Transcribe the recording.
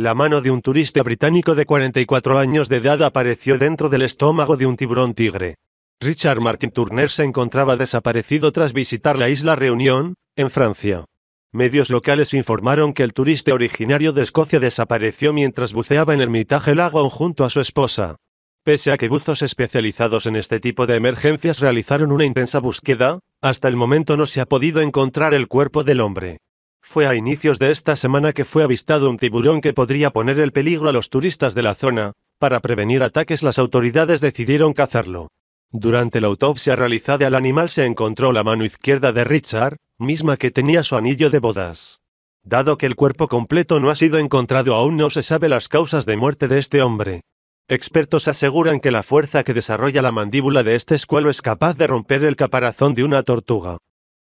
La mano de un turista británico de 44 años de edad apareció dentro del estómago de un tiburón tigre. Richard Martin Turner se encontraba desaparecido tras visitar la isla Reunión, en Francia. Medios locales informaron que el turista originario de Escocia desapareció mientras buceaba en el Mitaje junto a su esposa. Pese a que buzos especializados en este tipo de emergencias realizaron una intensa búsqueda, hasta el momento no se ha podido encontrar el cuerpo del hombre. Fue a inicios de esta semana que fue avistado un tiburón que podría poner el peligro a los turistas de la zona. Para prevenir ataques las autoridades decidieron cazarlo. Durante la autopsia realizada al animal se encontró la mano izquierda de Richard, misma que tenía su anillo de bodas. Dado que el cuerpo completo no ha sido encontrado aún no se sabe las causas de muerte de este hombre. Expertos aseguran que la fuerza que desarrolla la mandíbula de este escuelo es capaz de romper el caparazón de una tortuga.